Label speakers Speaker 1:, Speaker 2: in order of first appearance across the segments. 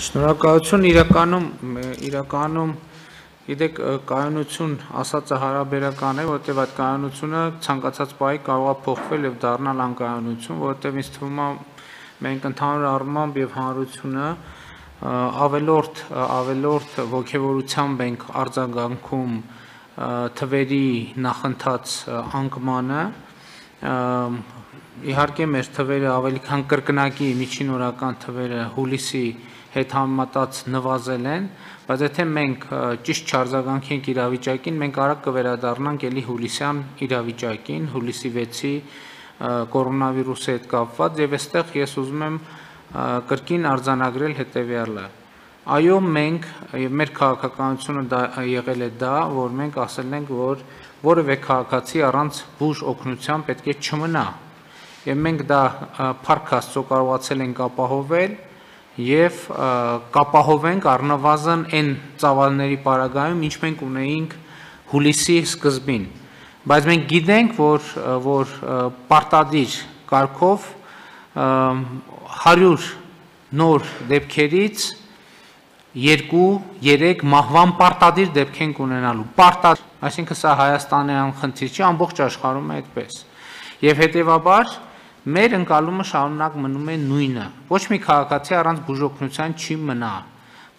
Speaker 1: Շնորհակալություն իրականում իրականում Գիտեք, կայունություն ասածը հարաբերական է, որովհետև այդ կայունությունը ցանկացած պահի կարող է փոխվել եւ դառնալ անկայունություն, որովհետև ինձ թվում է մենք ընդհանուր առմամբ եւ հանրությունը ավելորդ ավելորդ ողջևորությամբ ենք արձագանքում թվերի նախընթաց անկմանը իհարկե մեր թվերը ավելի քան կրկնակի միջին օրական թվերը հուլիսի 1 հետ համատած նվազել են, բայց եթե մենք ճիշտ չարձագանքենք իրավիճակին, մենք արագ կվերադառնանք ելի հուլիսյան իրավիճակին, հուլիսի 6-ի կորոնավիրուսի հետ կապված եւ այստեղ ես ուզում եմ կրկին արձանագրել հետեւյալը։ Այո, մենք եւ մեր քաղաքականությունը դա եղել է դա, որ մենք ասել ենք, որ որևէ քաղաքացի առանց բուժ օգնության պետք է չմնա։ Եվ մենք դա Փարք Աստծո կարողացել ենք ապահովել, եւ կապահովենք առնվազն այն ծավալների պարագայում, ինչ մենք ունեինք հուլիսի սկզբին։ Բայց մենք գիտենք, որ որ պարտադիր կարգով 100 նոր դեպքերից 2-3 մահվան պարտադիր դեպք են ունենալու։ Պարտադիր, այսինքն սա Հայաստանի անխնդիր չի, ամբողջ աշխարհում է այդպես։ Եվ հետեւաբար մեր ընկալումը շարունակ մնում է նույնը։ Ոչ մի քաղաքացի առանց բուժօգնության չի մնա,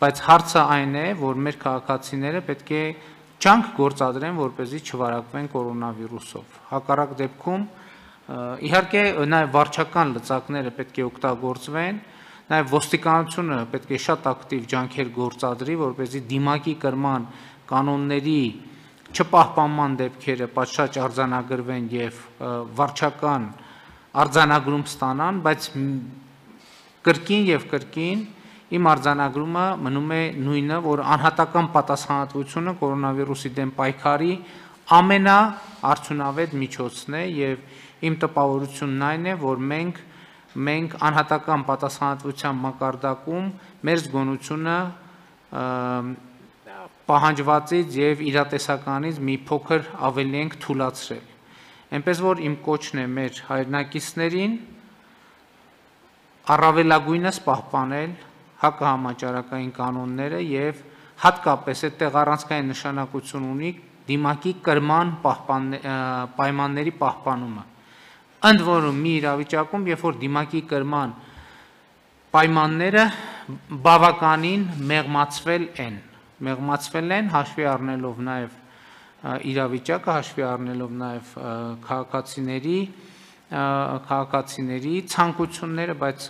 Speaker 1: բայց հարցը այն է, որ մեր քաղաքացիները պետք է ճանք գործադրեն, որպեսզի չվարակվեն կորոնավիրուսով։ Հակառակ դեպքում իհարկե նաև վարչական լծակները պետք է օգտագործվեն, նաև ոստիկանությունը պետք է շատ ակտիվ ջանքեր գործադրի, որպեսզի դիմակի կրման կանոնների չպահպանման դեպքերը պատշաճ արձանագրվեն եւ վարչական և արձանագրում ստանան, բայց կրկին եւ կրկին իմ արձանագրումը մնում է նույնը, որ անհատական պատասխանատվությունը կորոնավիրուսի դեմ պայքարի ամենաարդյունավետ միջոցն է եւ իմ տպավորությունն այն է, որ մենք մենք անհատական պատասխանատվության մակարդակում մեր զգոնությունը պահանջվածից եւ իրատեսականից մի փոքր ավելի ենք թուլացրել։ Էնպես որ իմ կոչն է մեր հայրենակիցներին առավելագույնս պահպանել հակահամաճարակային կանոնները եւ հատկապես այդ տեղ առանցքային նշանակություն ունի դիմակի կրման պահպան, պայմանների պահպանումը։ Ընդ որում մի իրավիճակում, երբ որ դիմակի կրման պայմանները բավականին մեղմացվել են, մեղմացվել են հաշվի առնելով նաև իրավիճակը հաշվի առնելով նաև քաղաքացիների քաղաքացիների ցանկությունները, բայց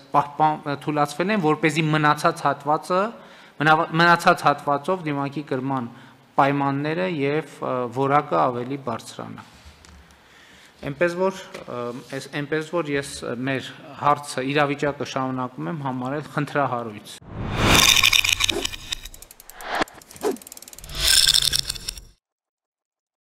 Speaker 1: թույլացվել են, որ เป զի մնացած հատվածը մնացած հատվածով դիմակի կրման պայմանները եւ որակը ավելի բարձրանա։ Էնպես որ այս էնպես որ ես մեր հարցը իրավիճակը շարունակում եմ համարել խնդրահարույց։